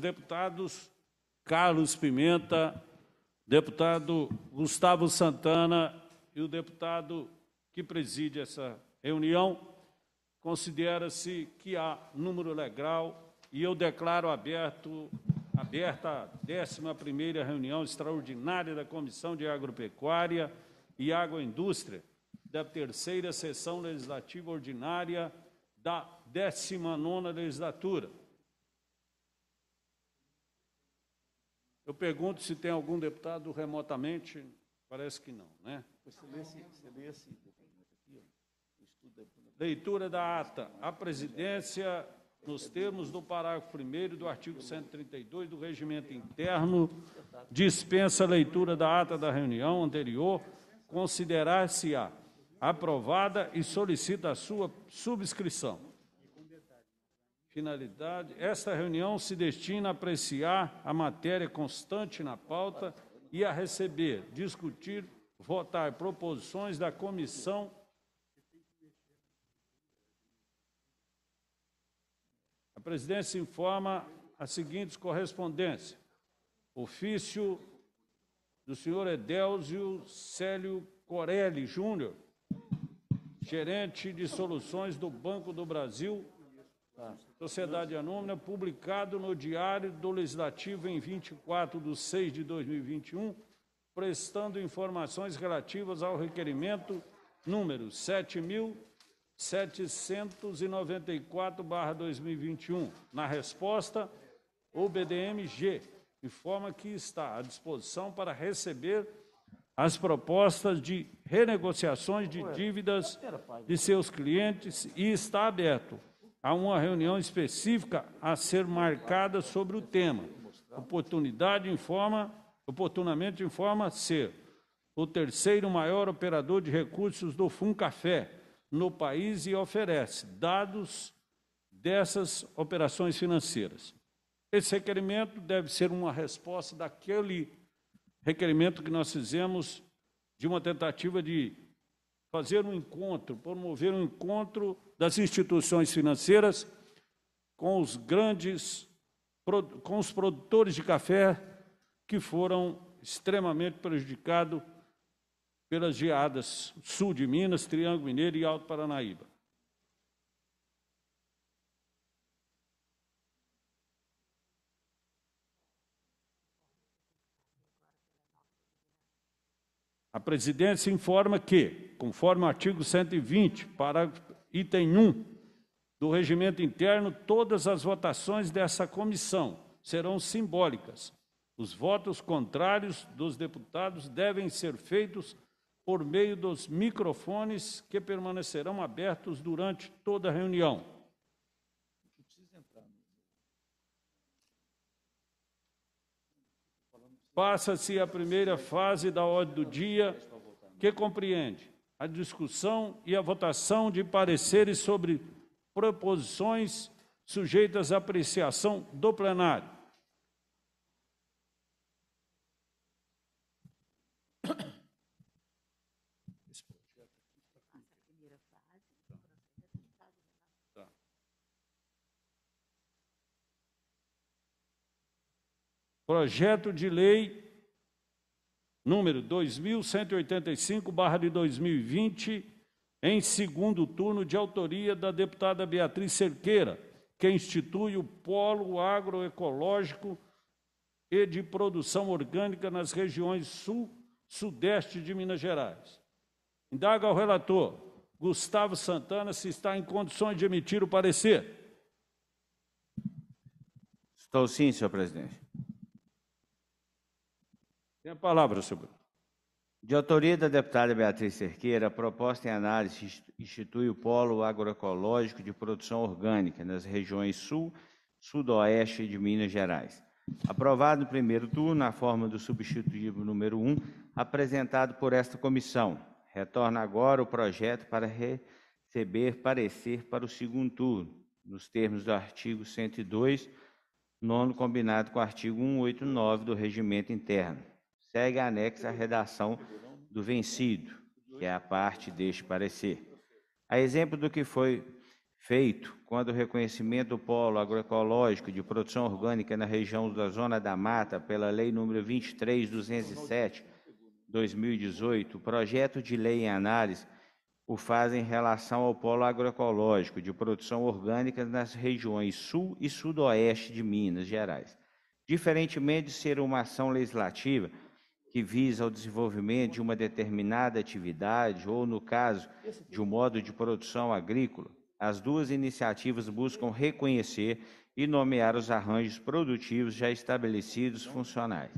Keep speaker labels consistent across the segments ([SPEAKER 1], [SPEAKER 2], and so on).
[SPEAKER 1] deputados Carlos Pimenta, deputado Gustavo Santana e o deputado que preside essa reunião, considera-se que há número legal e eu declaro aberto, aberta a 11ª reunião extraordinária da Comissão de Agropecuária e Agroindústria da terceira sessão legislativa ordinária da 19ª legislatura Eu pergunto se tem algum deputado remotamente. Parece que não, né? Leitura da ata. A presidência, nos termos do parágrafo 1 do artigo 132 do regimento interno, dispensa a leitura da ata da reunião anterior, considerar-se-á aprovada e solicita a sua subscrição finalidade. Esta reunião se destina a apreciar a matéria constante na pauta e a receber, discutir, votar proposições da comissão. A presidência informa as seguintes correspondências. Ofício do senhor Edélzio Célio Corelli Júnior, gerente de soluções do Banco do Brasil, Sociedade Anônima, publicado no Diário do Legislativo em 24 de 6 de 2021, prestando informações relativas ao requerimento número 7.794-2021. Na resposta, o BDMG informa que está à disposição para receber as propostas de renegociações de dívidas de seus clientes e está aberto Há uma reunião específica a ser marcada sobre o tema. Oportunidade informa, oportunamente informa ser o terceiro maior operador de recursos do Funcafé no país e oferece dados dessas operações financeiras. Esse requerimento deve ser uma resposta daquele requerimento que nós fizemos de uma tentativa de fazer um encontro, promover um encontro das instituições financeiras com os grandes, com os produtores de café que foram extremamente prejudicados pelas geadas sul de Minas, Triângulo Mineiro e Alto Paranaíba. A presidência informa que, conforme o artigo 120, parágrafo item 1 do regimento interno, todas as votações dessa comissão serão simbólicas. Os votos contrários dos deputados devem ser feitos por meio dos microfones que permanecerão abertos durante toda a reunião. Passa-se a primeira fase da ordem do dia, que compreende a discussão e a votação de pareceres sobre proposições sujeitas à apreciação do plenário. Projeto de lei número 2185, de 2020, em segundo turno, de autoria da deputada Beatriz Cerqueira, que institui o Polo Agroecológico e de Produção Orgânica nas regiões sul, sudeste de Minas Gerais. Indaga ao relator, Gustavo Santana, se está em condições de emitir o parecer.
[SPEAKER 2] Estou sim, senhor presidente. Tem a palavra, senhor Bruno. De autoria da deputada Beatriz Cerqueira, a proposta em análise institui o Polo Agroecológico de Produção Orgânica nas regiões Sul, Sudoeste de Minas Gerais. Aprovado no primeiro turno, na forma do substitutivo número 1, apresentado por esta comissão. Retorna agora o projeto para receber parecer para o segundo turno, nos termos do artigo 102, nono combinado com o artigo 189 do Regimento Interno segue anexa à redação do vencido, que é a parte deste parecer. A exemplo do que foi feito quando o reconhecimento do polo agroecológico de produção orgânica na região da Zona da Mata pela Lei Número 23.207, 2018, o projeto de lei em análise o faz em relação ao polo agroecológico de produção orgânica nas regiões sul e sudoeste de Minas Gerais. Diferentemente de ser uma ação legislativa, que visa ao desenvolvimento de uma determinada atividade ou, no caso, de um modo de produção agrícola, as duas iniciativas buscam reconhecer e nomear os arranjos produtivos já estabelecidos funcionais.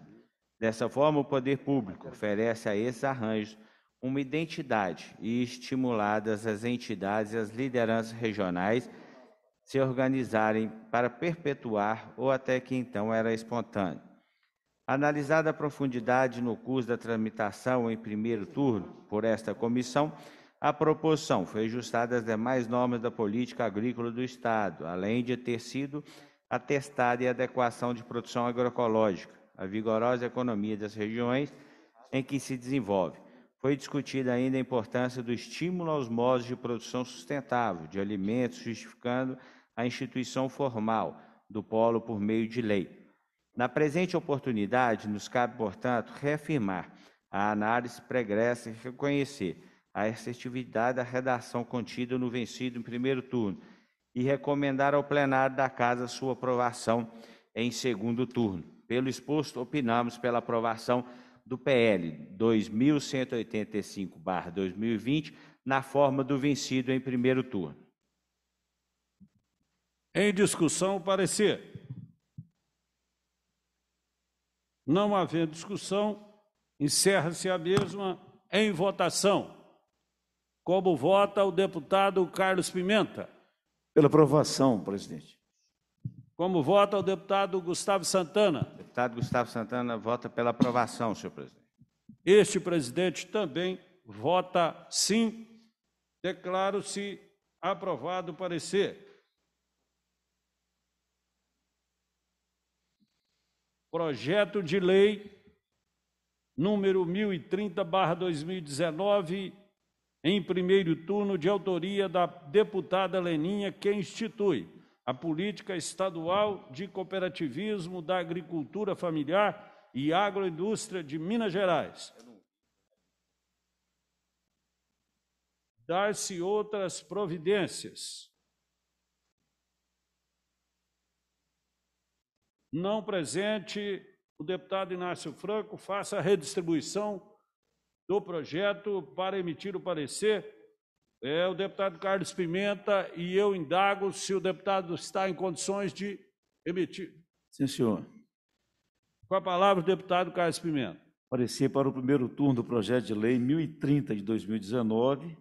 [SPEAKER 2] Dessa forma, o poder público oferece a esses arranjos uma identidade e estimuladas as entidades e as lideranças regionais se organizarem para perpetuar ou até que então era espontâneo Analisada a profundidade no curso da tramitação em primeiro turno por esta comissão, a proposição foi ajustada às demais normas da política agrícola do Estado, além de ter sido atestada em adequação de produção agroecológica, a vigorosa economia das regiões em que se desenvolve. Foi discutida ainda a importância do estímulo aos modos de produção sustentável de alimentos, justificando a instituição formal do polo por meio de lei. Na presente oportunidade, nos cabe, portanto, reafirmar a análise pregressa e reconhecer a assertividade da redação contida no vencido em primeiro turno e recomendar ao plenário da Casa sua aprovação em segundo turno. Pelo exposto, opinamos pela aprovação do PL 2185-2020 na forma do vencido em primeiro turno. Em discussão, parecer.
[SPEAKER 1] Não havendo discussão, encerra-se a mesma em votação. Como vota o deputado Carlos Pimenta?
[SPEAKER 3] Pela aprovação, presidente.
[SPEAKER 1] Como vota o deputado Gustavo Santana? deputado Gustavo Santana vota pela aprovação, senhor presidente. Este presidente também vota sim. Declaro-se aprovado o parecer. projeto de lei número 1030/2019, em primeiro turno, de autoria da deputada Leninha, que institui a política estadual de cooperativismo da agricultura familiar e agroindústria de Minas Gerais. Dar-se outras providências não presente, o deputado Inácio Franco faça a redistribuição do projeto para emitir o parecer. É, o deputado Carlos Pimenta e eu indago se o deputado está em condições de emitir. Sim, senhor. Com a palavra, o deputado Carlos Pimenta.
[SPEAKER 3] Parecer para o primeiro turno do projeto de lei 1030 de 2019,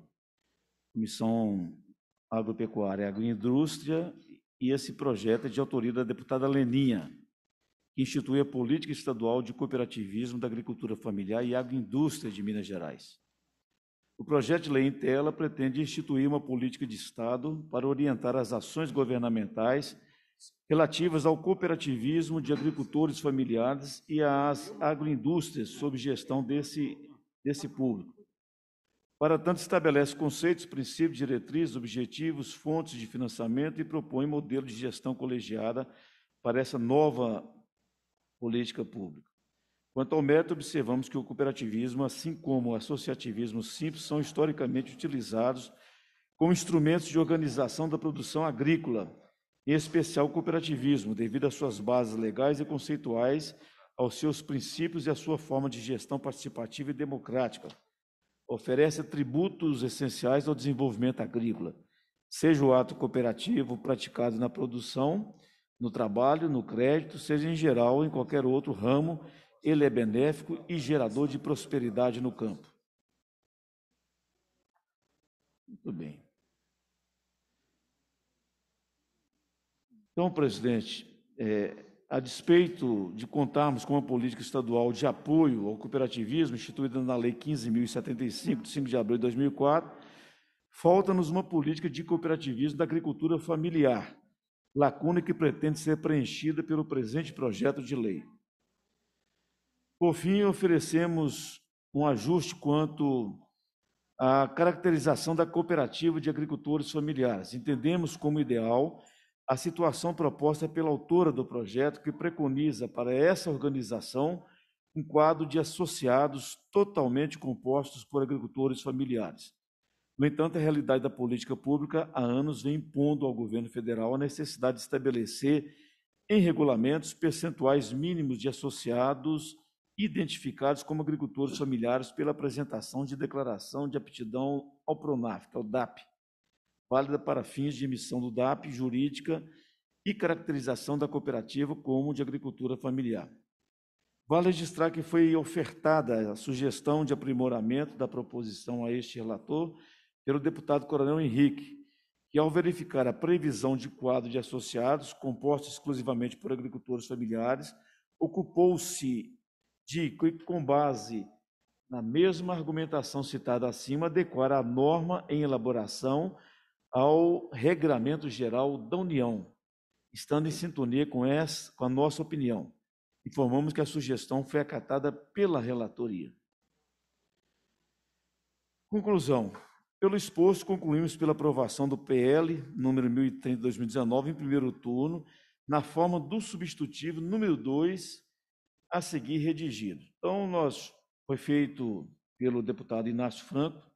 [SPEAKER 3] Comissão Agropecuária e Agroindústria, e esse projeto é de autoria da deputada Leninha que institui a Política Estadual de Cooperativismo da Agricultura Familiar e Agroindústria de Minas Gerais. O projeto de lei em tela pretende instituir uma política de Estado para orientar as ações governamentais relativas ao cooperativismo de agricultores familiares e às agroindústrias sob gestão desse, desse público. Para tanto, estabelece conceitos, princípios, diretrizes, objetivos, fontes de financiamento e propõe modelo de gestão colegiada para essa nova política pública. Quanto ao método observamos que o cooperativismo, assim como o associativismo simples, são historicamente utilizados como instrumentos de organização da produção agrícola, em especial o cooperativismo, devido às suas bases legais e conceituais, aos seus princípios e à sua forma de gestão participativa e democrática. Oferece atributos essenciais ao desenvolvimento agrícola, seja o ato cooperativo praticado na produção, no trabalho, no crédito, seja em geral ou em qualquer outro ramo, ele é benéfico e gerador de prosperidade no campo. Muito bem. Então, presidente, é, a despeito de contarmos com uma política estadual de apoio ao cooperativismo, instituída na Lei 15.075, de 5 de abril de 2004, falta-nos uma política de cooperativismo da agricultura familiar, lacuna que pretende ser preenchida pelo presente projeto de lei. Por fim, oferecemos um ajuste quanto à caracterização da cooperativa de agricultores familiares. Entendemos como ideal a situação proposta pela autora do projeto, que preconiza para essa organização um quadro de associados totalmente compostos por agricultores familiares. No entanto, a realidade da política pública há anos vem impondo ao governo federal a necessidade de estabelecer em regulamentos percentuais mínimos de associados identificados como agricultores familiares pela apresentação de declaração de aptidão ao PRONAF, que é o DAP, válida para fins de emissão do DAP jurídica e caracterização da cooperativa como de agricultura familiar. Vale registrar que foi ofertada a sugestão de aprimoramento da proposição a este relator pelo deputado Coronel Henrique, que, ao verificar a previsão de quadro de associados composto exclusivamente por agricultores familiares, ocupou-se de, com base na mesma argumentação citada acima, adequar a norma em elaboração ao Regramento Geral da União, estando em sintonia com, essa, com a nossa opinião. Informamos que a sugestão foi acatada pela relatoria. Conclusão. Pelo exposto, concluímos pela aprovação do PL número 1030 de 2019 em primeiro turno, na forma do substitutivo número 2 a seguir redigido. Então, nós foi feito pelo deputado Inácio Franco,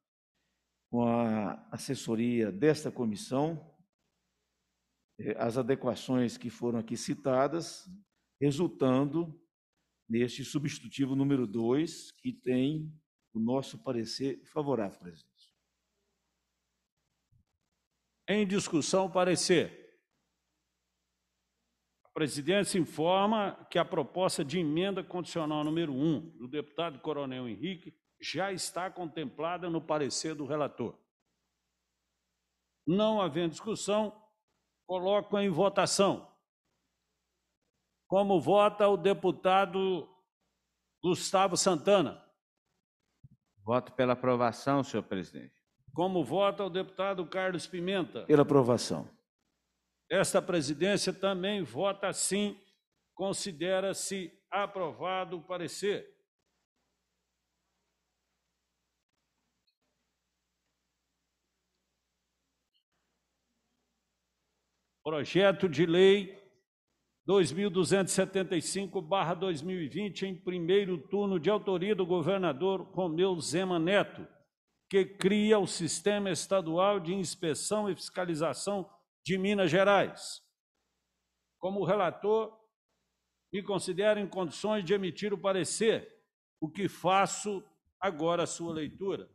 [SPEAKER 3] com a assessoria desta comissão, eh, as adequações que foram aqui citadas, resultando neste substitutivo número 2, que tem o nosso parecer favorável, presidente. Em
[SPEAKER 1] discussão, parecer. A presidência informa que a proposta de emenda condicional número 1 do deputado Coronel Henrique já está contemplada no parecer do relator. Não havendo discussão, coloco em votação. Como vota o deputado Gustavo Santana?
[SPEAKER 2] Voto pela aprovação, senhor presidente.
[SPEAKER 1] Como vota o deputado Carlos Pimenta? Pela
[SPEAKER 2] aprovação.
[SPEAKER 1] Esta presidência também vota sim. Considera-se aprovado o parecer. Projeto de Lei 2275-2020, em primeiro turno, de autoria do governador Romeu Zema Neto que cria o Sistema Estadual de Inspeção e Fiscalização de Minas Gerais. Como relator, me considero em condições de emitir o parecer, o que faço agora a sua leitura.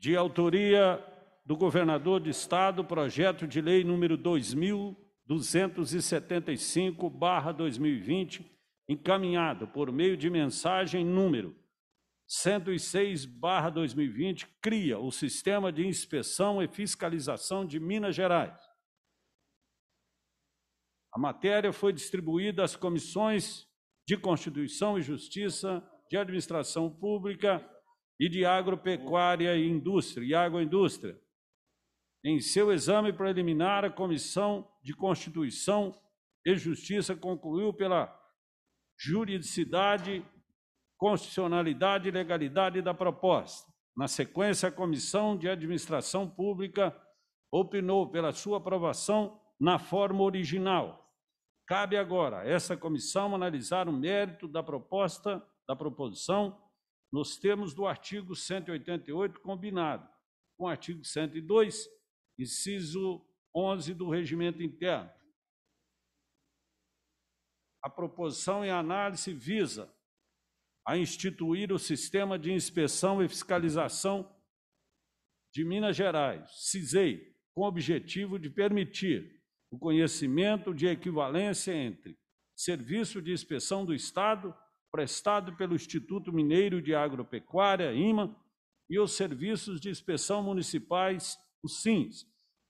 [SPEAKER 1] de autoria do governador do estado, projeto de lei número 2275/2020, encaminhado por meio de mensagem número 106/2020, cria o sistema de inspeção e fiscalização de Minas Gerais. A matéria foi distribuída às comissões de Constituição e Justiça, de Administração Pública, e de agropecuária e indústria, e agroindústria. Em seu exame preliminar, a Comissão de Constituição e Justiça concluiu pela juridicidade, constitucionalidade e legalidade da proposta. Na sequência, a Comissão de Administração Pública opinou pela sua aprovação na forma original. Cabe agora a essa comissão analisar o mérito da proposta, da proposição nos termos do artigo 188, combinado com o artigo 102, inciso 11 do Regimento Interno. A proposição em análise visa a instituir o sistema de inspeção e fiscalização de Minas Gerais, CISEI, com o objetivo de permitir o conhecimento de equivalência entre serviço de inspeção do Estado prestado pelo Instituto Mineiro de Agropecuária, IMA, e os serviços de inspeção municipais, os SINs,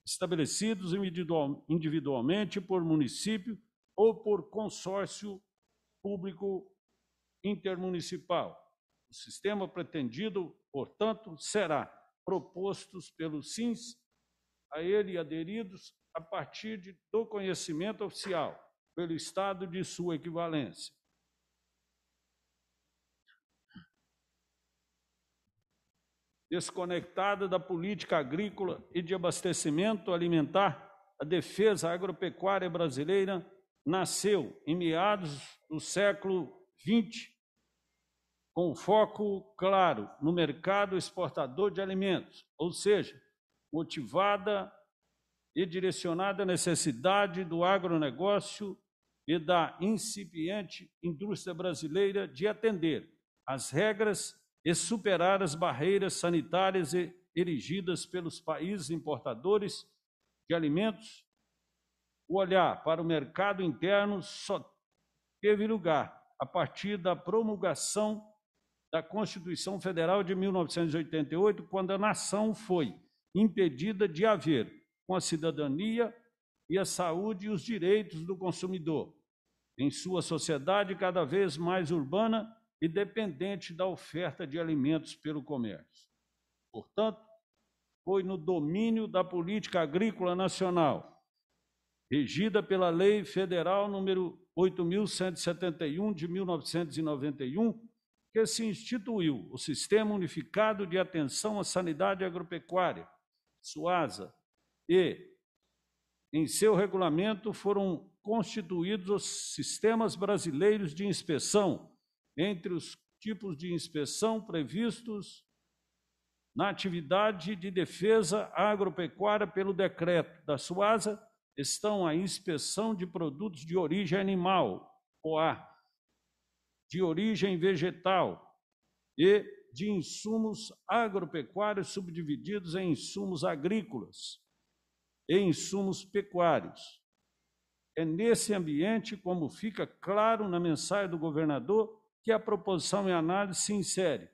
[SPEAKER 1] estabelecidos individualmente por município ou por consórcio público intermunicipal. O sistema pretendido, portanto, será propostos pelos SINs, a ele aderidos a partir de, do conhecimento oficial pelo estado de sua equivalência. desconectada da política agrícola e de abastecimento alimentar, a defesa agropecuária brasileira nasceu em meados do século XX, com foco claro no mercado exportador de alimentos, ou seja, motivada e direcionada à necessidade do agronegócio e da incipiente indústria brasileira de atender às regras e superar as barreiras sanitárias erigidas pelos países importadores de alimentos. O olhar para o mercado interno só teve lugar a partir da promulgação da Constituição Federal de 1988, quando a nação foi impedida de haver com a cidadania e a saúde e os direitos do consumidor. Em sua sociedade cada vez mais urbana, e dependente da oferta de alimentos pelo comércio. Portanto, foi no domínio da política agrícola nacional, regida pela Lei Federal número 8171 de 1991, que se instituiu o Sistema Unificado de Atenção à Sanidade Agropecuária, SUASA, e em seu regulamento foram constituídos os sistemas brasileiros de inspeção, entre os tipos de inspeção previstos na atividade de defesa agropecuária pelo decreto da SUASA estão a inspeção de produtos de origem animal, OA, de origem vegetal e de insumos agropecuários subdivididos em insumos agrícolas e insumos pecuários. É nesse ambiente, como fica claro na mensagem do governador, que a proposição e análise se insere.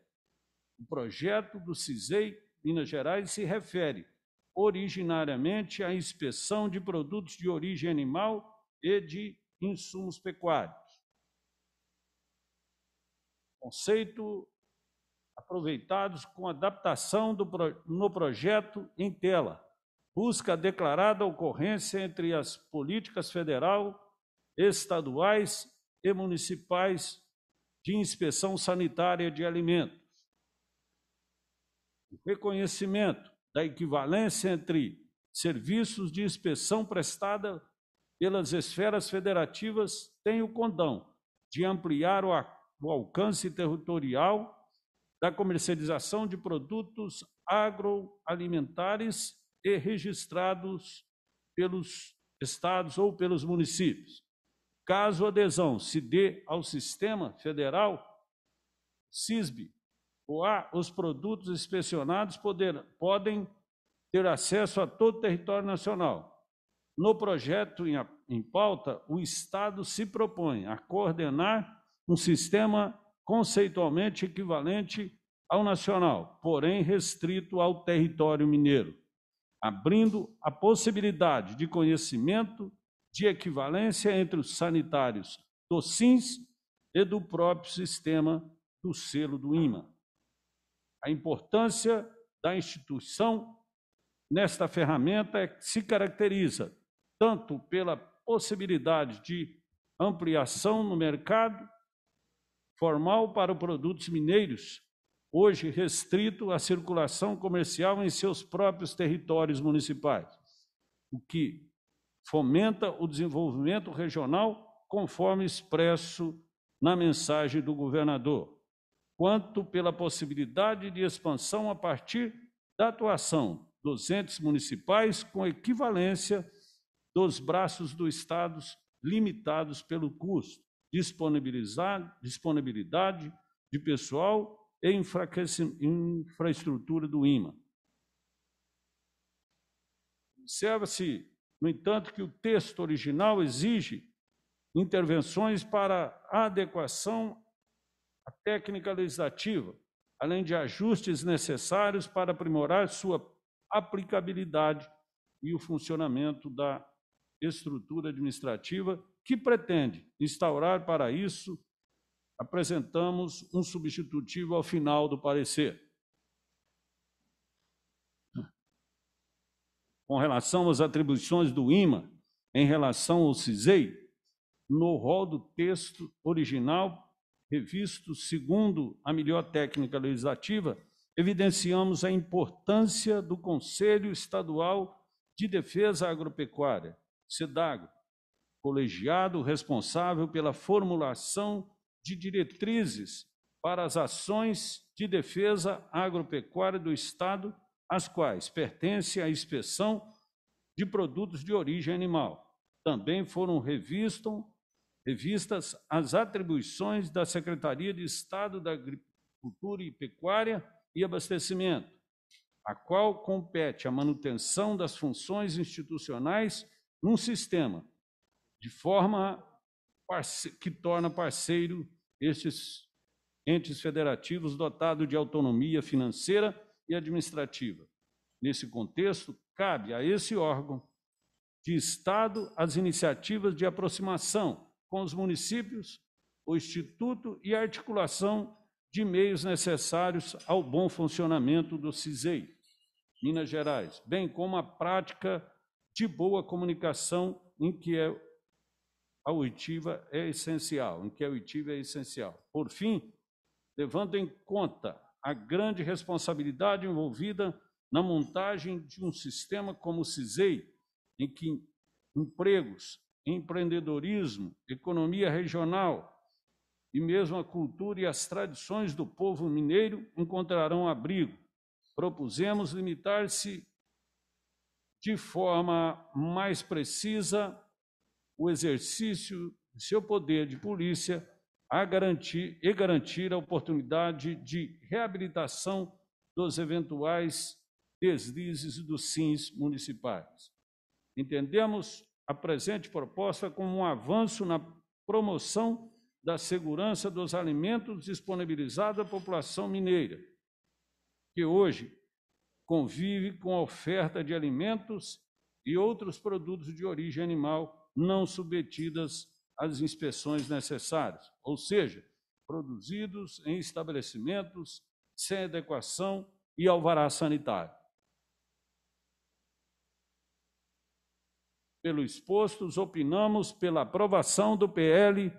[SPEAKER 1] O projeto do CISEI Minas Gerais se refere originariamente à inspeção de produtos de origem animal e de insumos pecuários. Conceito aproveitados com adaptação do, no projeto em tela. Busca a declarada ocorrência entre as políticas federal, estaduais e municipais de inspeção sanitária de alimentos. O reconhecimento da equivalência entre serviços de inspeção prestada pelas esferas federativas tem o condão de ampliar o, o alcance territorial da comercialização de produtos agroalimentares e registrados pelos estados ou pelos municípios. Caso a adesão se dê ao sistema federal, CISB, a, os produtos inspecionados poder, podem ter acesso a todo o território nacional. No projeto em, em pauta, o Estado se propõe a coordenar um sistema conceitualmente equivalente ao nacional, porém restrito ao território mineiro, abrindo a possibilidade de conhecimento de equivalência entre os sanitários do SINS e do próprio sistema do selo do IMA. A importância da instituição nesta ferramenta é se caracteriza tanto pela possibilidade de ampliação no mercado formal para produtos mineiros, hoje restrito à circulação comercial em seus próprios territórios municipais, o que fomenta o desenvolvimento regional, conforme expresso na mensagem do governador, quanto pela possibilidade de expansão a partir da atuação dos entes municipais com equivalência dos braços do Estados limitados pelo custo, disponibilidade de pessoal e infraestrutura do IMA. Observa-se no entanto, que o texto original exige intervenções para adequação à técnica legislativa, além de ajustes necessários para aprimorar sua aplicabilidade e o funcionamento da estrutura administrativa que pretende instaurar para isso, apresentamos um substitutivo ao final do parecer. com relação às atribuições do IMA em relação ao CISEI, no rol do texto original revisto segundo a melhor técnica legislativa, evidenciamos a importância do Conselho Estadual de Defesa Agropecuária, (Cedago), colegiado responsável pela formulação de diretrizes para as ações de defesa agropecuária do Estado as quais pertence a inspeção de produtos de origem animal. Também foram revistam, revistas as atribuições da Secretaria de Estado da Agricultura e Pecuária e Abastecimento, a qual compete a manutenção das funções institucionais num sistema, de forma que torna parceiro estes entes federativos dotados de autonomia financeira e administrativa. Nesse contexto, cabe a esse órgão de Estado as iniciativas de aproximação com os municípios, o Instituto e a articulação de meios necessários ao bom funcionamento do CISEI, Minas Gerais, bem como a prática de boa comunicação em que é a oitiva é essencial, em que a oitiva é essencial. Por fim, levando em conta a grande responsabilidade envolvida na montagem de um sistema como o CISEI, em que empregos, empreendedorismo, economia regional e mesmo a cultura e as tradições do povo mineiro encontrarão abrigo. Propusemos limitar-se de forma mais precisa o exercício de seu poder de polícia a garantir, e garantir a oportunidade de reabilitação dos eventuais deslizes dos SINs municipais. Entendemos a presente proposta como um avanço na promoção da segurança dos alimentos disponibilizados à população mineira, que hoje convive com a oferta de alimentos e outros produtos de origem animal não submetidas as inspeções necessárias, ou seja, produzidos em estabelecimentos sem adequação e alvará sanitário. Pelo exposto, opinamos pela aprovação do PL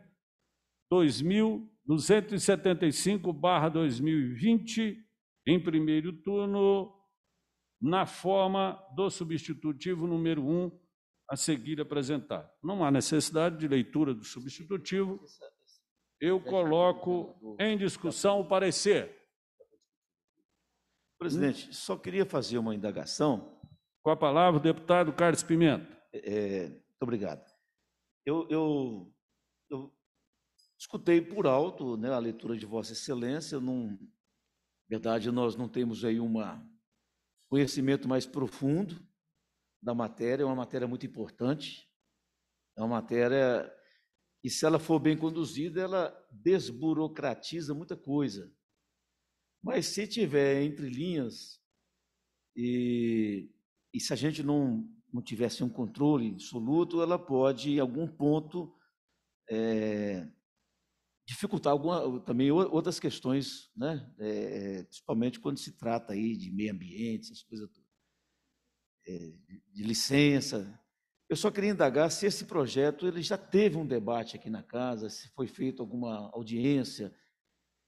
[SPEAKER 1] 2275-2020, em primeiro turno, na forma do substitutivo número 1 a seguir apresentar. Não há necessidade de leitura do substitutivo. Eu coloco em discussão o parecer.
[SPEAKER 3] Presidente, só queria fazer uma indagação. Com a palavra, o deputado Carlos Pimenta. É, é muito obrigado. Eu, eu, eu escutei por alto né, a leitura de Vossa Excelência. na verdade, nós não temos aí um conhecimento mais profundo da matéria, é uma matéria muito importante, é uma matéria que, se ela for bem conduzida, ela desburocratiza muita coisa. Mas se tiver entre linhas e, e se a gente não, não tivesse um controle absoluto, ela pode, em algum ponto, é, dificultar alguma, também outras questões, né? É, principalmente quando se trata aí de meio ambiente, essas coisas todas. Eh, de licença. Eu só queria indagar se esse projeto ele já teve um debate aqui na casa, se foi feita alguma audiência,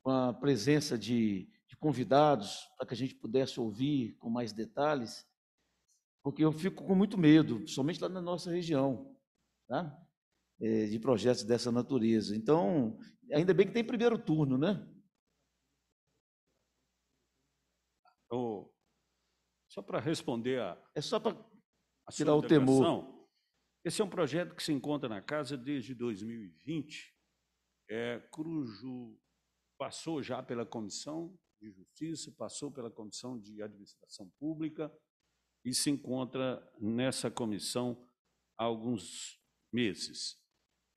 [SPEAKER 3] com a presença de, de convidados, para que a gente pudesse ouvir com mais detalhes, porque eu fico com muito medo, somente lá na nossa região, tá? é, de projetos dessa natureza. Então, ainda bem que tem primeiro turno, né?
[SPEAKER 1] Só para responder a. É só para
[SPEAKER 3] tirar o temor.
[SPEAKER 1] Esse é um projeto que se encontra na casa desde 2020. É, Crujo passou já pela Comissão de Justiça, passou pela Comissão de Administração Pública e se encontra nessa comissão há alguns meses.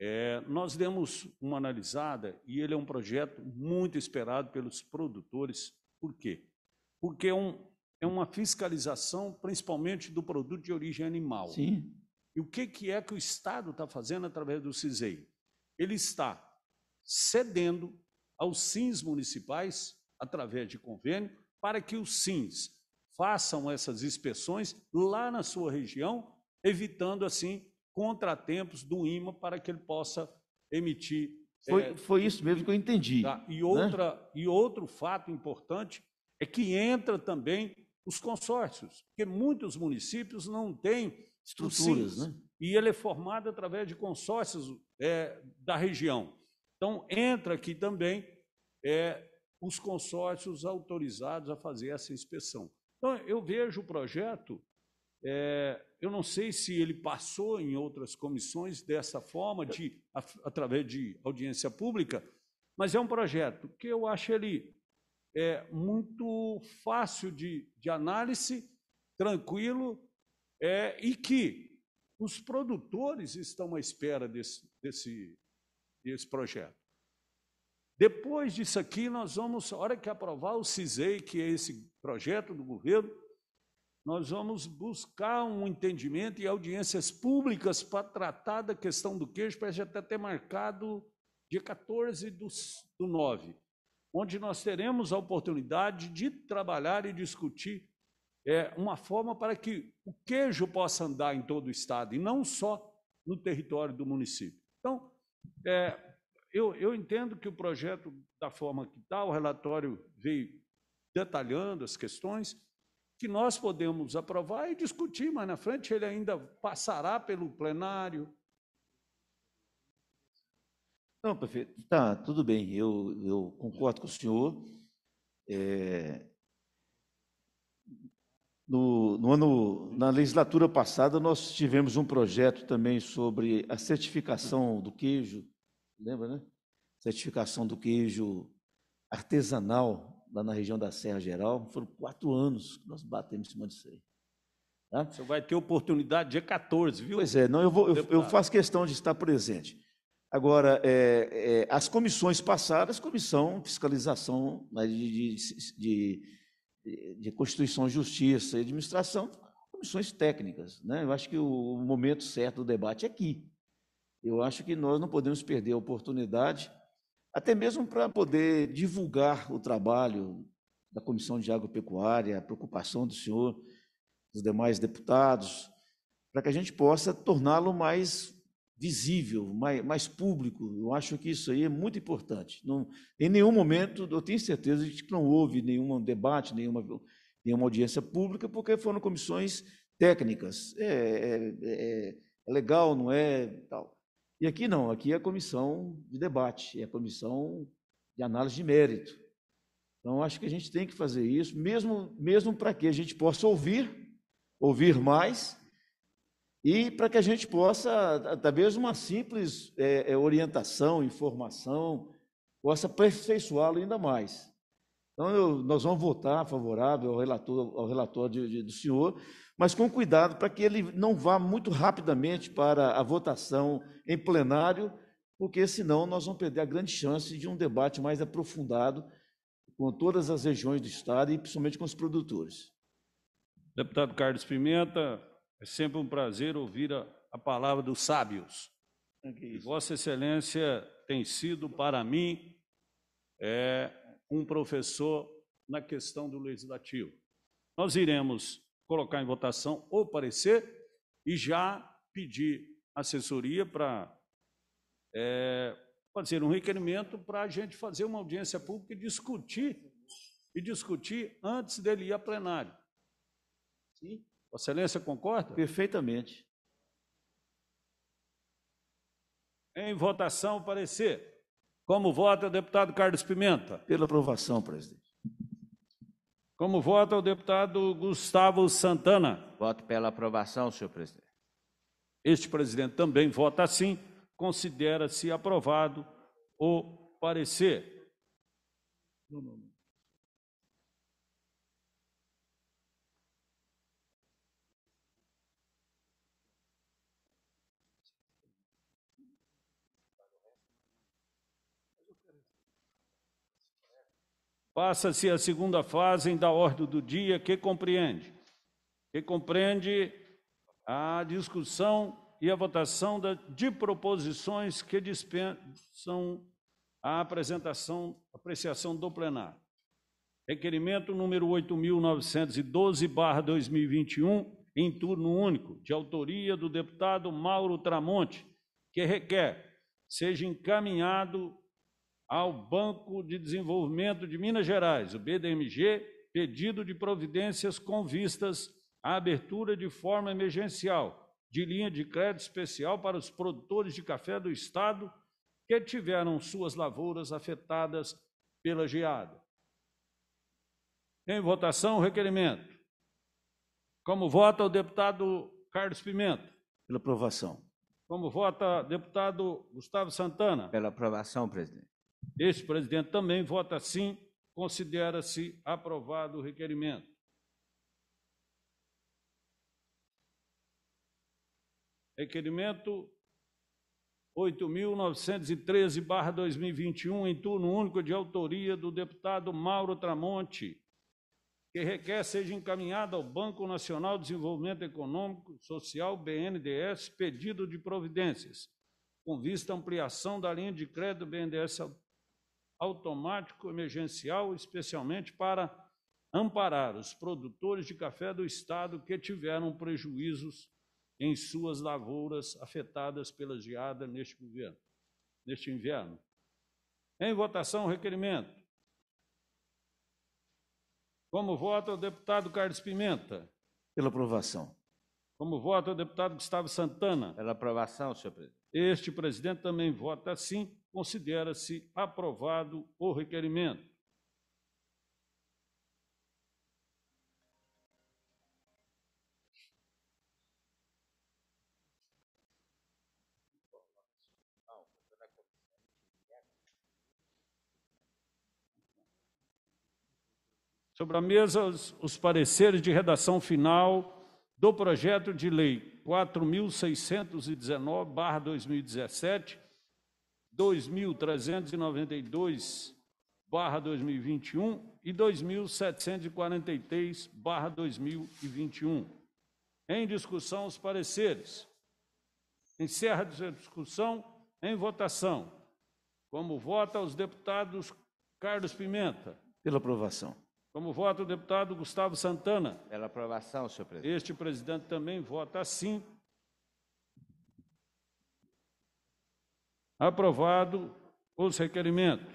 [SPEAKER 1] É, nós demos uma analisada e ele é um projeto muito esperado pelos produtores. Por quê? Porque é um, é uma fiscalização principalmente do produto de origem animal. Sim. E o que, que é que o Estado está fazendo através do CISEI? Ele está cedendo aos SINs municipais, através de convênio, para que os SINs façam essas inspeções lá na sua região, evitando, assim, contratempos do IMA para que ele possa emitir. Foi, é, foi isso
[SPEAKER 3] mesmo que eu entendi. Tá? E, né? outra,
[SPEAKER 1] né? e outro fato importante é que entra também os consórcios, porque muitos municípios não têm estruturas, né? e ele é formado através de consórcios é, da região. Então, entra aqui também é, os consórcios autorizados a fazer essa inspeção. Então, eu vejo o projeto, é, eu não sei se ele passou em outras comissões dessa forma, de, através de audiência pública, mas é um projeto que eu acho ele é, muito fácil de, de análise, tranquilo, é, e que os produtores estão à espera desse, desse, desse projeto. Depois disso aqui, nós vamos, na hora que aprovar o CISEI, que é esse projeto do governo, nós vamos buscar um entendimento e audiências públicas para tratar da questão do queijo, parece até ter marcado dia 14 do, do 9 onde nós teremos a oportunidade de trabalhar e discutir é, uma forma para que o queijo possa andar em todo o estado e não só no território do município. Então, é, eu, eu entendo que o projeto, da forma que está, o relatório veio detalhando as questões que nós podemos aprovar e discutir, mas na frente ele ainda passará pelo plenário,
[SPEAKER 3] não, prefeito, tá, tudo bem, eu, eu concordo com o senhor. É, no, no, ano, na legislatura passada, nós tivemos um projeto também sobre a certificação do queijo, lembra, né? Certificação do queijo artesanal lá na região da Serra Geral. Foram quatro anos que nós batemos em cima disso aí.
[SPEAKER 1] Tá? Você vai ter oportunidade dia 14,
[SPEAKER 3] viu? Pois é, não, eu, vou, eu, eu faço questão de estar presente. Agora, é, é, as comissões passadas, comissão de fiscalização né, de, de, de, de, Constituição, Justiça e Administração, comissões técnicas. Né? Eu acho que o momento certo do debate é aqui. Eu acho que nós não podemos perder a oportunidade, até mesmo para poder divulgar o trabalho da Comissão de Agropecuária, a preocupação do senhor, dos demais deputados, para que a gente possa torná-lo mais visível, mais, mais público. Eu acho que isso aí é muito importante. Não, em nenhum momento, eu tenho certeza de que não houve nenhum debate, nenhuma, nenhuma audiência pública, porque foram comissões técnicas. É, é, é, é legal, não é? Tal. E aqui não, aqui é a comissão de debate, é a comissão de análise de mérito. Então, acho que a gente tem que fazer isso, mesmo, mesmo para que a gente possa ouvir, ouvir mais, e para que a gente possa, talvez uma simples é, é, orientação, informação, possa aperfeiçoá-lo ainda mais. Então, eu, nós vamos votar favorável ao relator, ao relator de, de, do senhor, mas com cuidado para que ele não vá muito rapidamente para a votação em plenário, porque senão nós vamos perder a grande chance de um debate mais aprofundado com todas as regiões do Estado e principalmente com os produtores.
[SPEAKER 1] Deputado Carlos Pimenta, é sempre um prazer ouvir a, a palavra dos sábios. Vossa Excelência tem sido, para mim, é, um professor na questão do legislativo. Nós iremos colocar em votação o parecer e já pedir assessoria para é, fazer um requerimento para a gente fazer uma audiência pública e discutir e discutir antes dele ir a plenário. Sim.
[SPEAKER 3] Vossa Excelência concorda? Perfeitamente.
[SPEAKER 1] Em votação, o parecer. Como vota o deputado Carlos Pimenta?
[SPEAKER 3] Pela aprovação, presidente.
[SPEAKER 1] Como vota o deputado Gustavo Santana? Voto pela aprovação, senhor presidente. Este presidente também vota sim. Considera-se aprovado o parecer. Não, não, não. Passa-se a segunda fase da ordem do dia, que compreende? Que compreende a discussão e a votação de proposições que dispensam a apresentação, apreciação do plenário. Requerimento número 8.912-2021, em turno único, de autoria do deputado Mauro Tramonte, que requer seja encaminhado ao Banco de Desenvolvimento de Minas Gerais, o BDMG, pedido de providências com vistas à abertura de forma emergencial de linha de crédito especial para os produtores de café do Estado que tiveram suas lavouras afetadas pela geada. Em votação, o requerimento. Como vota o deputado Carlos Pimenta? Pela
[SPEAKER 3] aprovação.
[SPEAKER 1] Como vota o deputado Gustavo Santana? Pela aprovação, presidente. Este presidente também vota sim, considera-se aprovado o requerimento. Requerimento 8.913-2021, em turno único de autoria do deputado Mauro Tramonte, que requer seja encaminhado ao Banco Nacional de Desenvolvimento Econômico Social, BNDES, pedido de providências, com vista à ampliação da linha de crédito BNDES automático emergencial, especialmente para amparar os produtores de café do Estado que tiveram prejuízos em suas lavouras afetadas pela geada neste governo, neste inverno. Em votação, o requerimento. Como vota o deputado Carlos Pimenta? Pela aprovação. Como vota o deputado Gustavo Santana? Pela aprovação, senhor presidente. Este presidente também vota sim considera-se aprovado o requerimento. Sobre a mesa, os, os pareceres de redação final do projeto de lei 4.619-2017, 2392 2021 e 2743 2021. Em discussão os pareceres. Encerra a discussão em votação. Como vota os deputados Carlos Pimenta?
[SPEAKER 3] Pela aprovação.
[SPEAKER 1] Como vota o deputado Gustavo Santana? Pela aprovação, senhor presidente. Este presidente também vota sim Aprovado os requerimentos.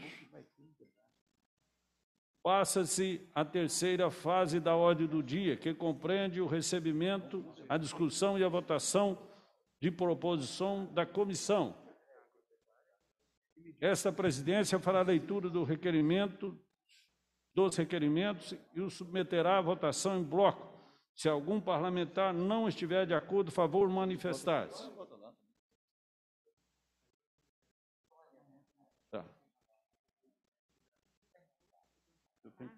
[SPEAKER 1] Passa-se a terceira fase da ordem do dia, que compreende o recebimento, a discussão e a votação de proposição da comissão. Esta presidência fará leitura do requerimento, dos requerimentos e os submeterá à votação em bloco. Se algum parlamentar não estiver de acordo, favor manifestar-se.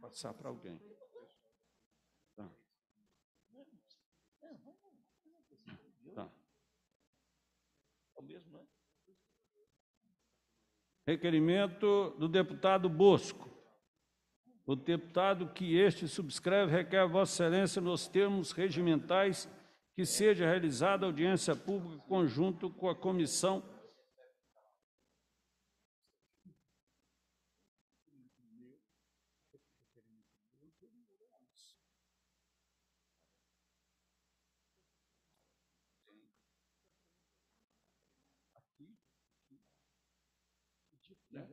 [SPEAKER 3] passar para alguém. Tá. tá.
[SPEAKER 1] Requerimento do deputado Bosco. O deputado que este subscreve requer a Vossa Excelência, nos termos regimentais, que seja realizada audiência pública conjunto com a comissão Aqui,
[SPEAKER 3] aqui. Né?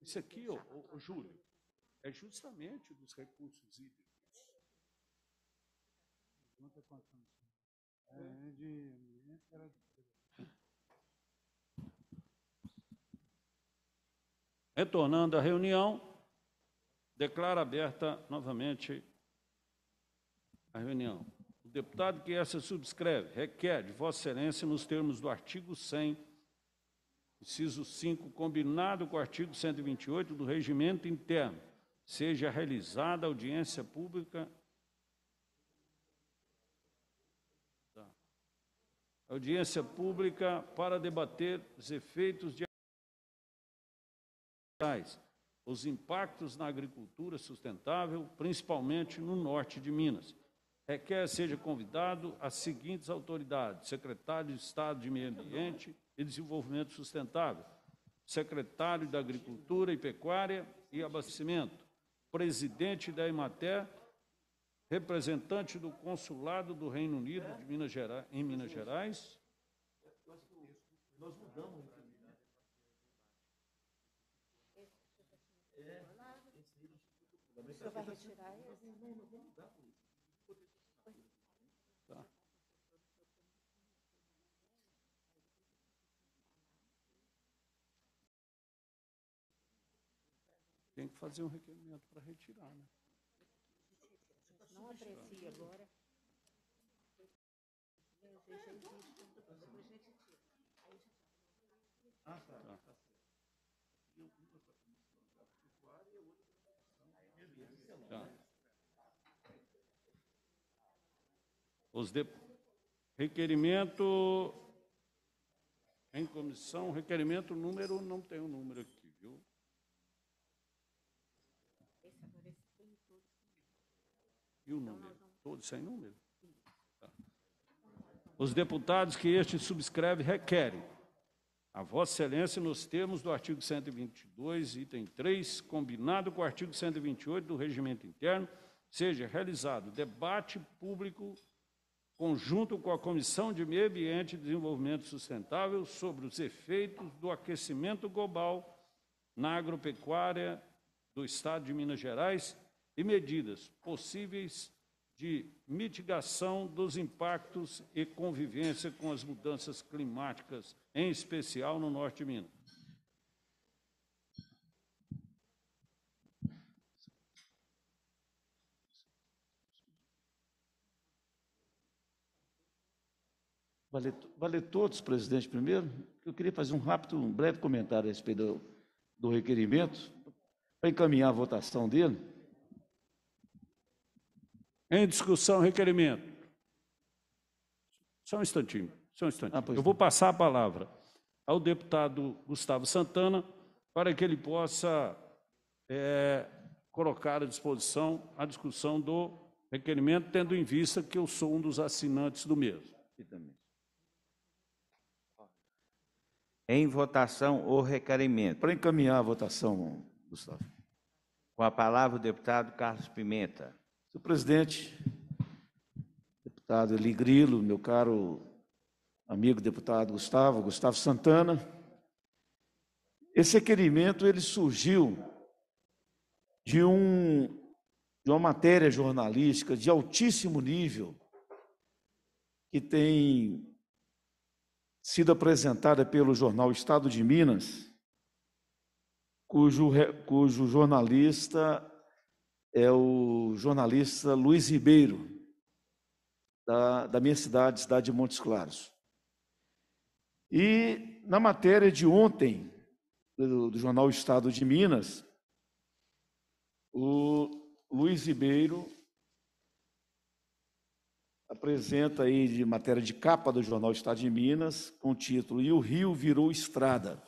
[SPEAKER 1] Isso aqui, ô, ô, ô, Júlio, é justamente dos recursos hídricos. Conta é quantos anos? É de. É, era de Retornando à reunião, declaro aberta novamente a reunião. O deputado que essa subscreve requer de Vossa Excelência, nos termos do artigo 100, inciso 5, combinado com o artigo 128 do regimento interno, seja realizada audiência pública. Audiência pública para debater os efeitos de ambientais, os impactos na agricultura sustentável, principalmente no norte de Minas. Requer seja convidado as seguintes autoridades: secretário de Estado de Meio Ambiente e Desenvolvimento Sustentável, secretário da Agricultura e Pecuária e Abastecimento, presidente da Emater, representante do consulado do Reino Unido de Minas Gerais, em Minas Gerais.
[SPEAKER 3] nós mudamos
[SPEAKER 2] senhor vai tá. retirar esse? Não, não, vou mudar por isso. Tá.
[SPEAKER 1] Tem que fazer um requerimento para retirar, né?
[SPEAKER 2] Não aprecia agora. Ah, tá. tá.
[SPEAKER 1] Os de... Requerimento em comissão, requerimento número, não tem o um número aqui, viu? É e o então, número? Todos sem número? Tá. Os deputados que este subscreve requerem a Vossa Excelência, nos termos do artigo 122, item 3, combinado com o artigo 128 do Regimento Interno, seja realizado debate público conjunto com a Comissão de Meio Ambiente e Desenvolvimento Sustentável, sobre os efeitos do aquecimento global na agropecuária do Estado de Minas Gerais e medidas possíveis de mitigação dos impactos e convivência com as mudanças climáticas, em especial no norte de Minas.
[SPEAKER 3] Vale, vale todos, presidente, primeiro. Eu queria fazer um rápido, um breve comentário a respeito do, do requerimento, para encaminhar a votação dele. Em discussão, requerimento.
[SPEAKER 1] Só um instantinho, só um instantinho. Ah, Eu vou passar a palavra ao deputado Gustavo Santana para que ele possa é, colocar à disposição a discussão do requerimento, tendo em vista que
[SPEAKER 3] eu sou um dos assinantes do mesmo. E também.
[SPEAKER 2] Em votação o requerimento. Para encaminhar a votação, Gustavo. Com a palavra o deputado Carlos Pimenta. Senhor presidente,
[SPEAKER 3] deputado Eli Grilo, meu caro amigo deputado Gustavo, Gustavo Santana, esse requerimento ele surgiu de, um, de uma matéria jornalística de altíssimo nível que tem sido apresentada pelo jornal Estado de Minas, cujo, cujo jornalista é o jornalista Luiz Ribeiro, da, da minha cidade, cidade de Montes Claros. E na matéria de ontem, do, do jornal Estado de Minas, o Luiz Ribeiro apresenta aí de matéria de capa do jornal Estado de Minas, com o título E o Rio Virou Estrada,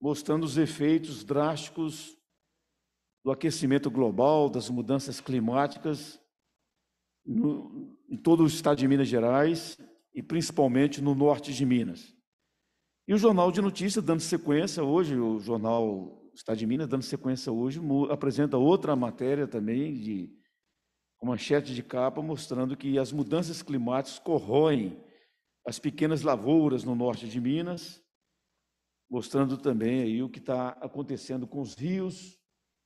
[SPEAKER 3] mostrando os efeitos drásticos do aquecimento global, das mudanças climáticas no, em todo o estado de Minas Gerais e principalmente no norte de Minas. E o Jornal de Notícias, dando sequência hoje, o Jornal Estado de Minas, dando sequência hoje, apresenta outra matéria também de com manchete de capa mostrando que as mudanças climáticas corroem as pequenas lavouras no norte de Minas, mostrando também aí o que está acontecendo com os rios,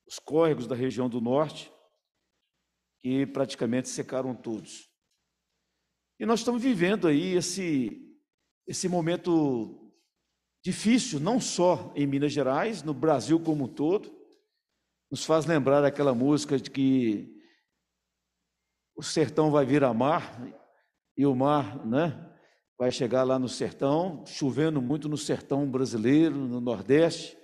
[SPEAKER 3] os córregos da região do norte, que praticamente secaram todos. E nós estamos vivendo aí esse, esse momento difícil, não só em Minas Gerais, no Brasil como um todo. Nos faz lembrar aquela música de que o sertão vai vir a mar, e o mar né, vai chegar lá no sertão, chovendo muito no sertão brasileiro, no Nordeste,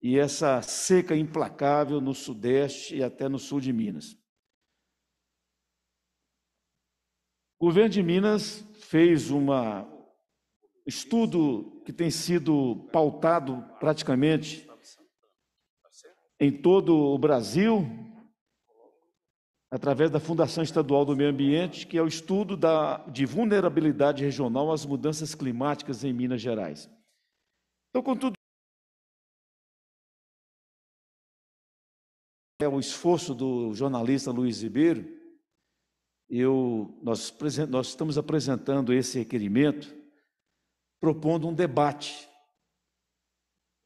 [SPEAKER 3] e essa seca implacável no Sudeste e até no Sul de Minas. O governo de Minas fez um estudo que tem sido pautado praticamente em todo o Brasil, através da Fundação Estadual do Meio Ambiente, que é o estudo da, de vulnerabilidade regional às mudanças climáticas em Minas Gerais. Então, contudo, é o esforço do jornalista Luiz Ribeiro, eu, nós, nós estamos apresentando esse requerimento propondo um debate,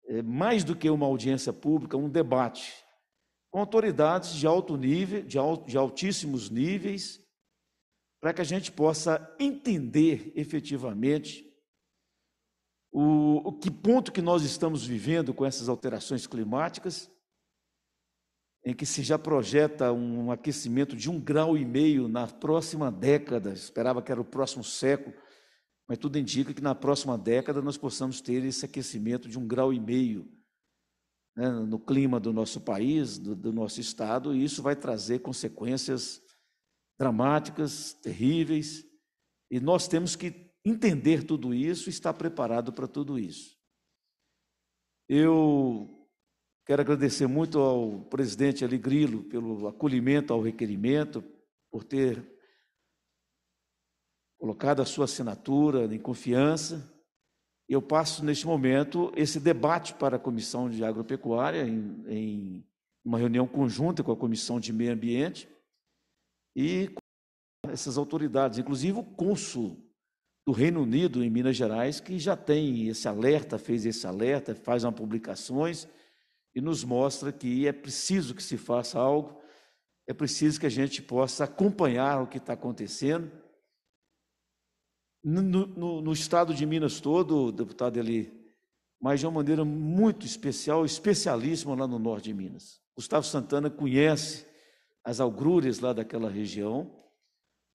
[SPEAKER 3] é, mais do que uma audiência pública, um debate com autoridades de alto nível, de, alt, de altíssimos níveis, para que a gente possa entender efetivamente o, o que ponto que nós estamos vivendo com essas alterações climáticas, em que se já projeta um aquecimento de um grau e meio na próxima década, esperava que era o próximo século, mas tudo indica que na próxima década nós possamos ter esse aquecimento de um grau e meio né, no clima do nosso país, do, do nosso estado, e isso vai trazer consequências dramáticas, terríveis, e nós temos que entender tudo isso e estar preparado para tudo isso. Eu quero agradecer muito ao presidente Aligrilo pelo acolhimento ao requerimento, por ter colocado a sua assinatura em confiança eu passo neste momento esse debate para a Comissão de Agropecuária, em, em uma reunião conjunta com a Comissão de Meio Ambiente, e com essas autoridades, inclusive o cônsul do Reino Unido em Minas Gerais, que já tem esse alerta, fez esse alerta, faz uma publicações e nos mostra que é preciso que se faça algo, é preciso que a gente possa acompanhar o que está acontecendo no, no, no estado de Minas todo, deputado Eli, mas de uma maneira muito especial, especialíssima lá no norte de Minas. Gustavo Santana conhece as algúrias lá daquela região.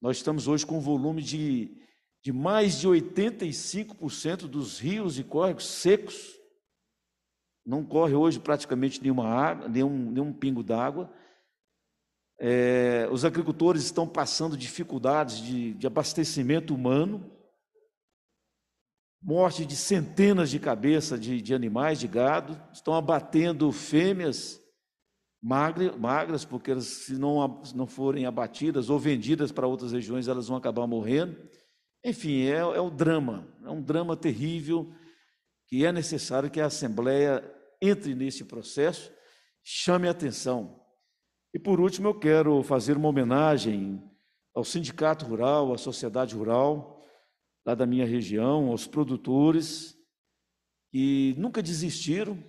[SPEAKER 3] Nós estamos hoje com um volume de, de mais de 85% dos rios e córregos secos. Não corre hoje praticamente nenhuma água, nenhum, nenhum pingo d'água. É, os agricultores estão passando dificuldades de, de abastecimento humano morte de centenas de cabeças de, de animais, de gado, estão abatendo fêmeas magras, porque elas, se não, se não forem abatidas ou vendidas para outras regiões, elas vão acabar morrendo. Enfim, é, é drama, é um drama terrível que é necessário que a Assembleia entre nesse processo, chame atenção. E por último, eu quero fazer uma homenagem ao Sindicato Rural, à Sociedade Rural, lá da minha região, aos produtores, que nunca desistiram,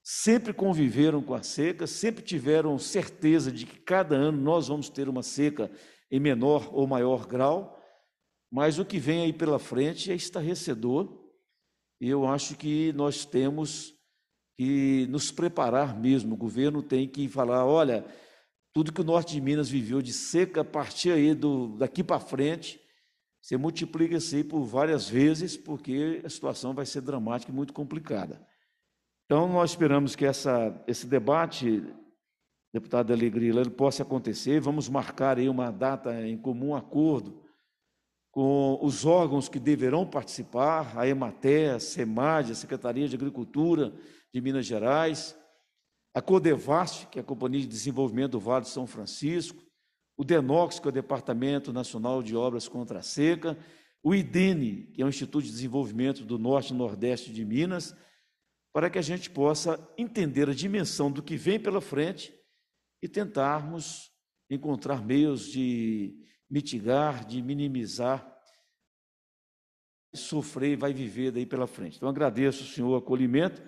[SPEAKER 3] sempre conviveram com a seca, sempre tiveram certeza de que cada ano nós vamos ter uma seca em menor ou maior grau, mas o que vem aí pela frente é estarrecedor. E eu acho que nós temos que nos preparar mesmo. O governo tem que falar, olha, tudo que o norte de Minas viveu de seca, a partir aí do, daqui para frente, você multiplica isso aí por várias vezes, porque a situação vai ser dramática e muito complicada. Então, nós esperamos que essa, esse debate, deputado Alegria, ele possa acontecer. Vamos marcar aí uma data em comum acordo com os órgãos que deverão participar, a Emater, a SEMAD, a Secretaria de Agricultura de Minas Gerais, a Codevast, que é a Companhia de Desenvolvimento do Vale de São Francisco, o DENOX, que é o Departamento Nacional de Obras contra a Seca, o IDENE, que é o Instituto de Desenvolvimento do Norte e Nordeste de Minas, para que a gente possa entender a dimensão do que vem pela frente e tentarmos encontrar meios de mitigar, de minimizar sofrer e vai viver daí pela frente. Então agradeço o senhor o acolhimento.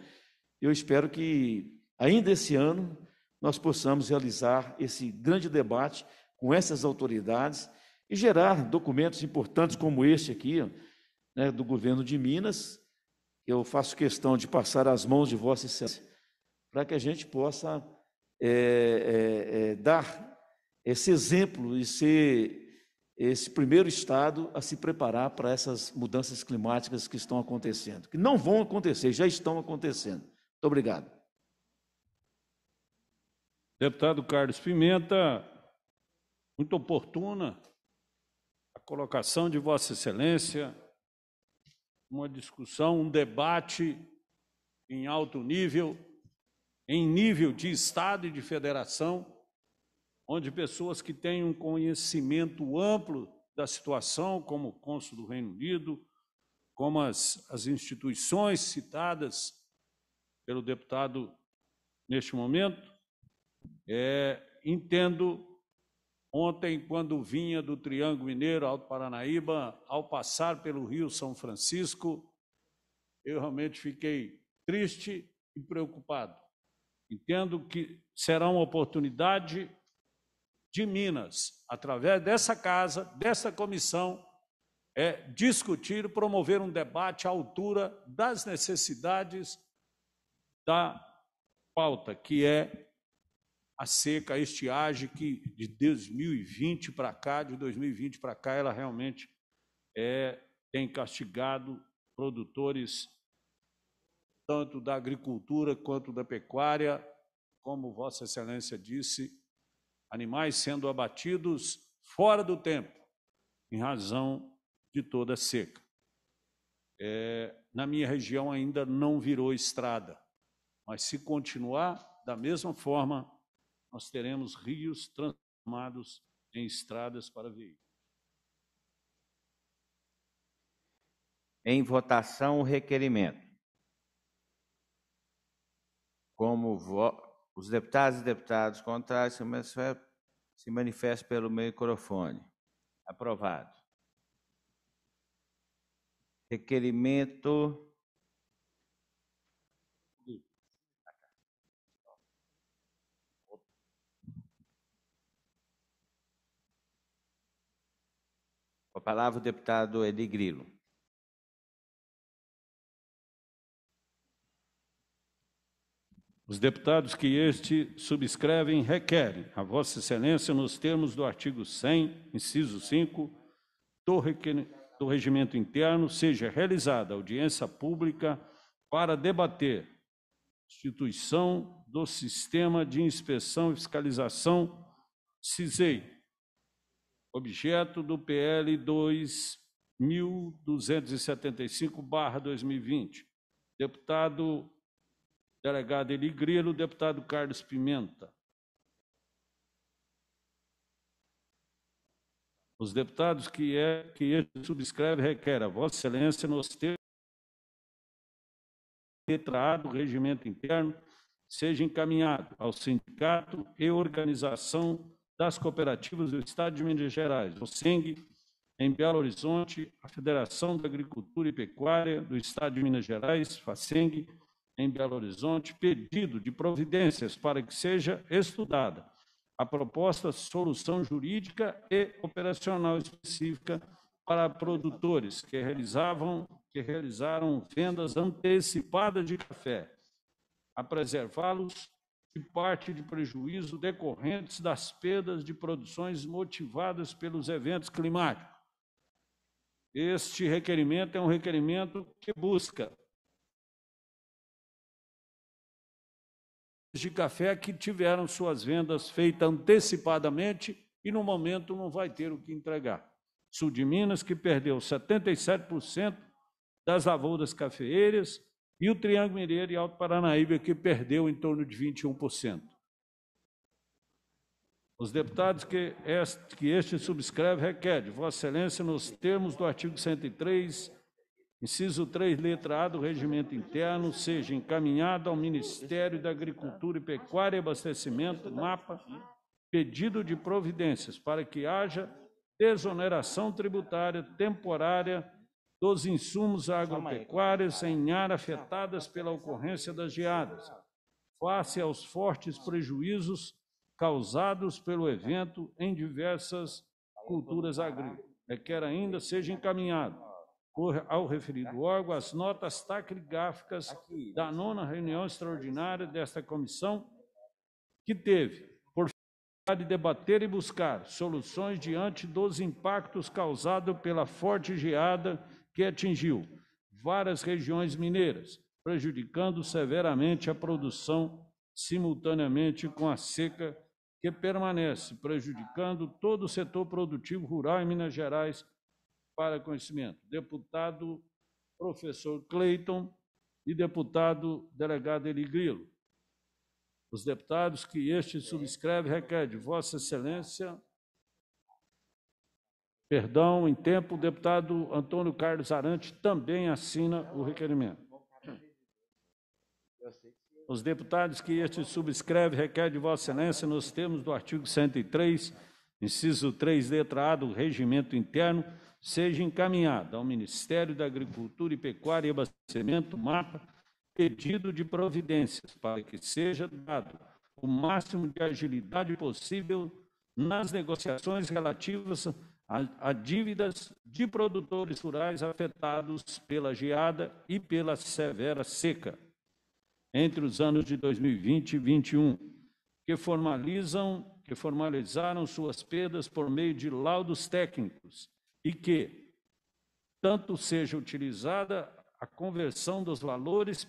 [SPEAKER 3] Eu espero que ainda esse ano nós possamos realizar esse grande debate com essas autoridades e gerar documentos importantes como este aqui, né, do governo de Minas. Eu faço questão de passar as mãos de Vossa Excelência para que a gente possa é, é, é, dar esse exemplo e ser esse primeiro estado a se preparar para essas mudanças climáticas que estão acontecendo, que não vão acontecer, já estão acontecendo. Muito obrigado.
[SPEAKER 1] Deputado Carlos Pimenta, muito oportuna a colocação de Vossa Excelência, uma discussão, um debate em alto nível, em nível de Estado e de federação, onde pessoas que têm um conhecimento amplo da situação, como o Cônsul do Reino Unido, como as, as instituições citadas pelo deputado neste momento, é, entendo Ontem, quando vinha do Triângulo Mineiro, Alto Paranaíba, ao passar pelo Rio São Francisco, eu realmente fiquei triste e preocupado. Entendo que será uma oportunidade de Minas, através dessa casa, dessa comissão, é discutir, promover um debate à altura das necessidades da pauta, que é a seca, a estiagem que de 2020 para cá, de 2020 para cá, ela realmente é, tem castigado produtores tanto da agricultura quanto da pecuária, como Vossa Excelência disse, animais sendo abatidos fora do tempo, em razão de toda a seca. É, na minha região ainda não virou estrada, mas se continuar da mesma forma, nós teremos rios transformados em estradas para veículos.
[SPEAKER 2] Em votação, o requerimento. Como vo... os deputados e deputadas contrários se manifestam, se manifestam pelo microfone. Aprovado. Requerimento palavra o deputado Edi Grilo. Os
[SPEAKER 1] deputados que este subscrevem requerem a Vossa Excelência, nos termos do artigo 100, inciso 5, do, do regimento interno, seja realizada audiência pública para debater instituição do sistema de inspeção e fiscalização CISEI, objeto do PL 2275-2020. Deputado delegado Eli Grilo, deputado Carlos Pimenta. Os deputados que, é, que este subscreve requer a Vossa Excelência nos termos letra A do regimento interno seja encaminhado ao sindicato e organização das cooperativas do Estado de Minas Gerais, o SENG, em Belo Horizonte, a Federação da Agricultura e Pecuária do Estado de Minas Gerais, FACENG, em Belo Horizonte, pedido de providências para que seja estudada a proposta solução jurídica e operacional específica para produtores que realizavam que realizaram vendas antecipadas de café, a preservá-los parte de prejuízo decorrentes das perdas de produções motivadas pelos eventos climáticos. Este requerimento é um requerimento que busca de café que tiveram suas vendas feitas antecipadamente e no momento não vai ter o que entregar. Sul de Minas, que perdeu 77% das lavouras cafeeiras, e o Triângulo Mineiro e Alto Paranaíba, que perdeu em torno de 21%. Os deputados que este, que este subscreve requerem, Vossa Excelência, nos termos do artigo 103, inciso 3, letra A do Regimento Interno, seja encaminhado ao Ministério da Agricultura e Pecuária e Abastecimento, MAPA, pedido de providências para que haja desoneração tributária temporária dos insumos agropecuários em área afetadas pela ocorrência é das geadas, face aos fortes prejuízos causados pelo é. evento em diversas culturas agrícolas. É que ainda seja encaminhado ao referido órgão as notas taquigráficas da nona reunião extraordinária desta comissão, que teve por finalidade de debater e buscar soluções diante dos impactos causados pela forte geada que atingiu várias regiões mineiras, prejudicando severamente a produção simultaneamente com a seca que permanece, prejudicando todo o setor produtivo rural em Minas Gerais, para conhecimento. Deputado professor Cleiton e deputado delegado Eli Grilo. Os deputados que este subscreve requer de Vossa Excelência Perdão, em tempo, o deputado Antônio Carlos Arante também assina o requerimento. Os deputados que este subscreve requer de Vossa Excelência, nos termos do artigo 103, inciso 3, letra A do Regimento Interno, seja encaminhado ao Ministério da Agricultura e Pecuária e Abastecimento, MAPA, pedido de providências para que seja dado o máximo de agilidade possível nas negociações relativas a a, a dívidas de produtores rurais afetados pela geada e pela severa seca entre os anos de 2020 e 2021, que formalizam, que formalizaram suas perdas por meio de laudos técnicos e que tanto seja utilizada
[SPEAKER 2] a conversão dos valores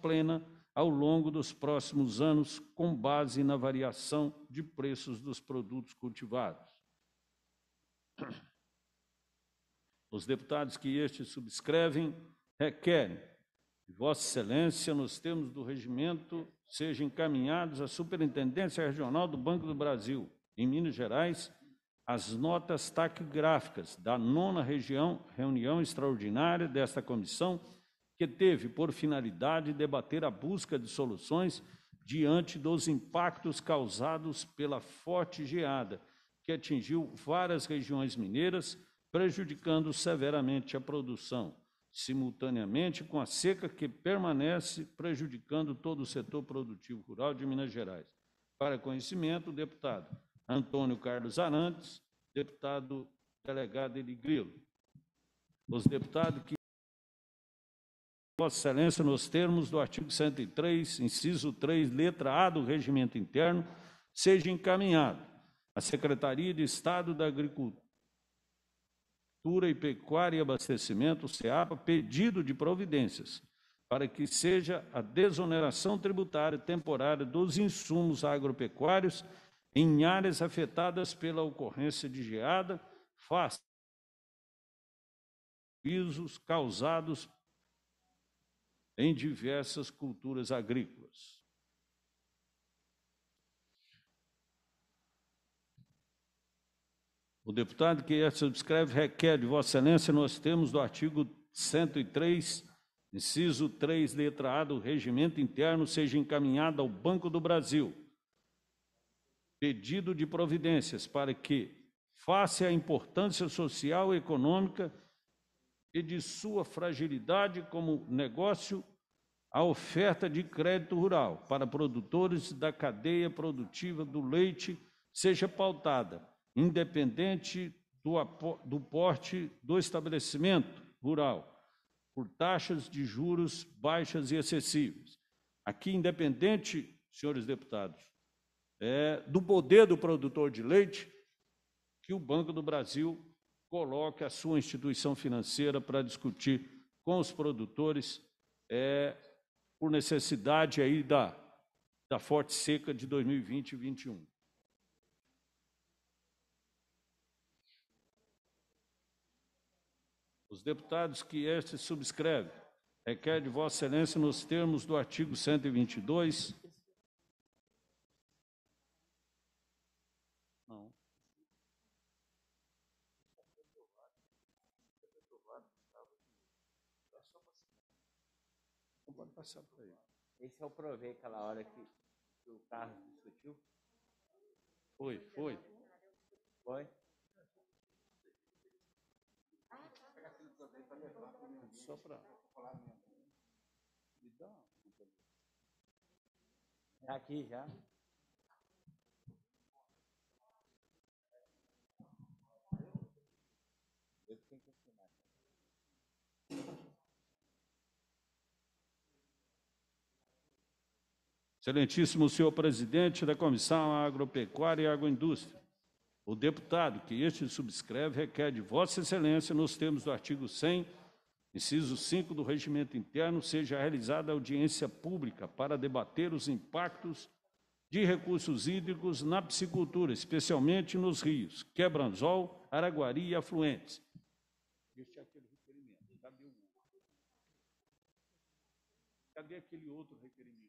[SPEAKER 2] plena ao longo
[SPEAKER 1] dos próximos anos, com base na variação de preços dos produtos cultivados. Os deputados que este subscrevem requerem que Vossa Excelência, nos termos do regimento, sejam encaminhados à Superintendência Regional do Banco do Brasil, em Minas Gerais, as notas taquigráficas da nona região, reunião extraordinária desta comissão, que teve por finalidade debater a busca de soluções diante dos impactos causados pela forte geada, que atingiu várias regiões mineiras, prejudicando severamente a produção, simultaneamente com a seca que permanece prejudicando todo o setor produtivo rural de Minas Gerais. Para conhecimento, o deputado Antônio Carlos Arantes, deputado delegado Eli Grilo. Os deputados que Vossa Excelência, nos termos do artigo 103, inciso 3, letra A do Regimento Interno, seja encaminhado à Secretaria de Estado da Agricultura e Pecuária e Abastecimento, SEAPA, pedido de providências para que seja a desoneração tributária temporária dos insumos agropecuários em áreas afetadas pela ocorrência de geada, face prejuízos causados em diversas culturas agrícolas. O deputado que é subscreve requer de Vossa Excelência, nós temos do artigo 103, inciso 3, letra A do regimento interno, seja encaminhado ao Banco do Brasil pedido de providências para que, face à importância social e econômica e de sua fragilidade como negócio, a oferta de crédito rural para produtores da cadeia produtiva do leite seja pautada, independente do, do porte do estabelecimento rural, por taxas de juros baixas e acessíveis. Aqui, independente, senhores deputados, é, do poder do produtor de leite, que o Banco do Brasil coloque a sua instituição financeira para discutir com os produtores é, por necessidade aí da, da forte seca de 2020 e 2021. Os deputados que este subscreve requer de Vossa Excelência, nos termos do artigo 122,
[SPEAKER 2] passado para ele. Esse eu é provei aquela hora que, o carro discutiu. Foi, foi. Foi? Só para. Tá aqui já.
[SPEAKER 1] Excelentíssimo senhor presidente da Comissão Agropecuária e Agroindústria, o deputado que este subscreve requer de Vossa Excelência, nos termos do artigo 100, inciso 5 do Regimento Interno, seja realizada audiência pública para debater os impactos de recursos hídricos na piscicultura, especialmente nos rios Quebranzol, Araguari e afluentes.
[SPEAKER 2] Este é aquele requerimento. Cadê
[SPEAKER 1] o Cadê aquele outro requerimento?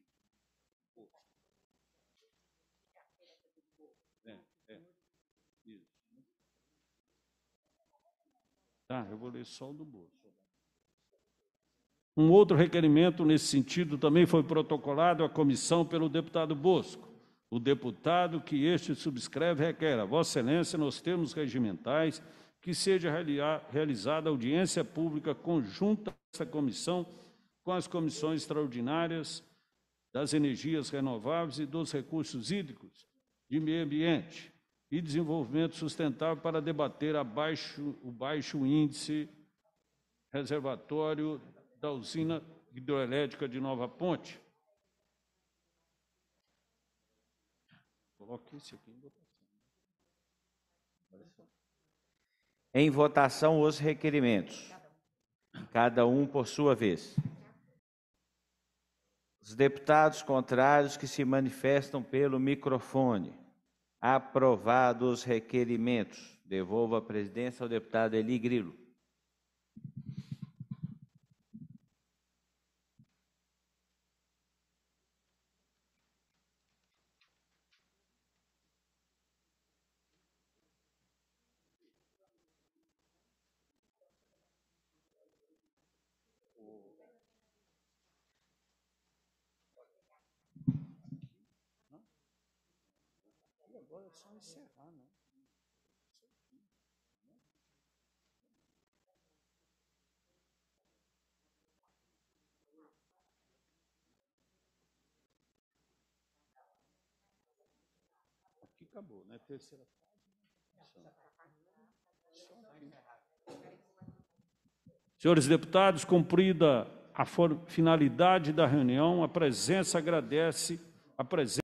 [SPEAKER 1] Tá, eu vou ler só o do Bolsonaro. Um outro requerimento nesse sentido também foi protocolado à comissão pelo deputado Bosco. O deputado que este subscreve requer a Vossa Excelência, nos termos regimentais, que seja realizada audiência pública conjunta dessa comissão com as comissões extraordinárias das energias renováveis e dos recursos hídricos de meio ambiente, e Desenvolvimento Sustentável para debater abaixo o baixo índice reservatório da usina hidroelétrica de Nova Ponte. Coloque isso aqui em votação.
[SPEAKER 2] Em votação, os requerimentos. Cada um por sua vez. Os deputados contrários que se manifestam pelo microfone. Aprovados os requerimentos. Devolvo a presidência ao deputado Eli Grilo.
[SPEAKER 1] acabou, né? Terceira fase. Né? Senhores deputados, cumprida a finalidade da reunião, a presença agradece a presença